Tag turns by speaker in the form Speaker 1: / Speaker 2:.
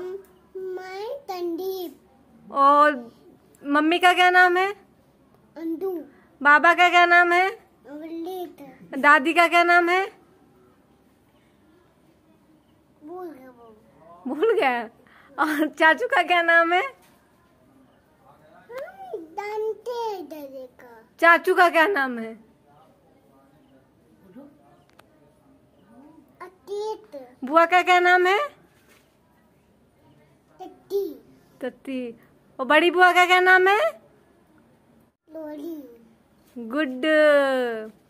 Speaker 1: मैं संदीप
Speaker 2: और मम्मी का क्या नाम है अंडू बाबा का क्या नाम है दादी का क्या नाम है भूल गया और चाचू का क्या नाम है
Speaker 1: चाचू का क्या नाम है बुआ का क्या
Speaker 3: नाम है
Speaker 4: तत्ती और
Speaker 5: बड़ी
Speaker 3: बुआ का क्या नाम है
Speaker 4: गुड